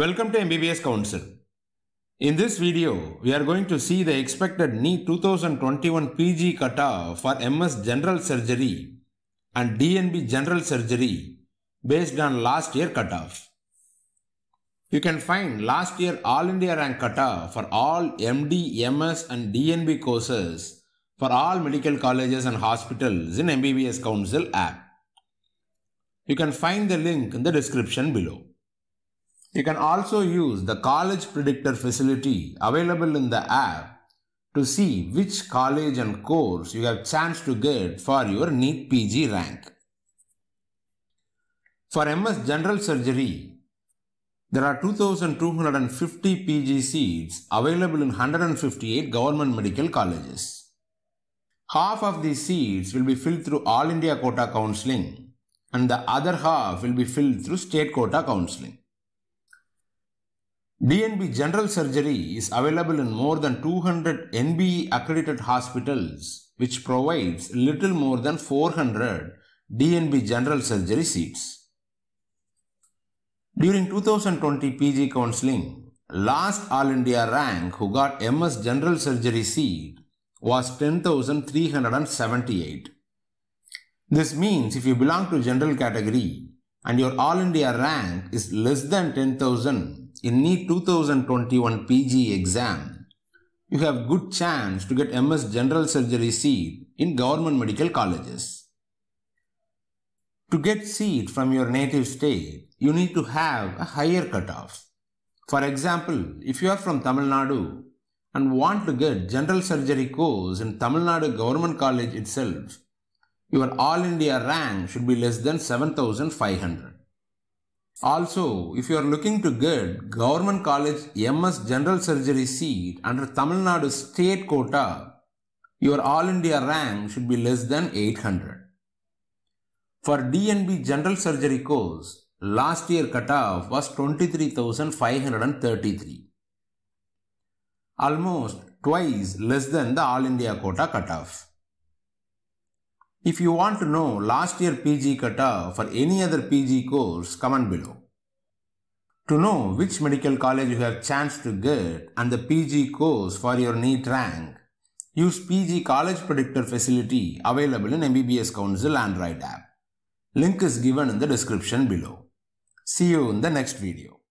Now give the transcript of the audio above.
Welcome to MBBS Council. In this video, we are going to see the expected NEET 2021 PG cutoff for MS General Surgery and DNB General Surgery based on last year cutoff. You can find last year All India rank cutoff for all MD, MS and DNB courses for all medical colleges and hospitals in MBBS Council app. You can find the link in the description below. You can also use the college predictor facility available in the app to see which college and course you have chance to get for your NEET PG rank. For MS General Surgery, there are 2250 PG seats available in 158 government medical colleges. Half of these seats will be filled through All India Quota Counseling and the other half will be filled through State Quota Counseling. DNB general surgery is available in more than 200 NBE accredited hospitals which provides little more than 400 DNB general surgery seats. During 2020 PG counseling, last All India rank who got MS general surgery seat was 10,378. This means if you belong to general category and your All India rank is less than 10,000 in NEET 2021 PG exam, you have good chance to get MS General Surgery seat in government medical colleges. To get seat from your native state, you need to have a higher cutoff. For example, if you are from Tamil Nadu and want to get general surgery course in Tamil Nadu Government College itself, your All India rank should be less than 7500. Also, if you are looking to get Government College MS General Surgery seat under Tamil Nadu state quota, your All India rank should be less than 800. For DNB General Surgery course, last year cutoff was 23,533. Almost twice less than the All India quota cutoff. If you want to know last year PG cutoff for any other PG course, comment below. To know which medical college you have chance to get and the PG course for your NEET rank, use PG College Predictor facility available in MBBS Council Android app. Link is given in the description below. See you in the next video.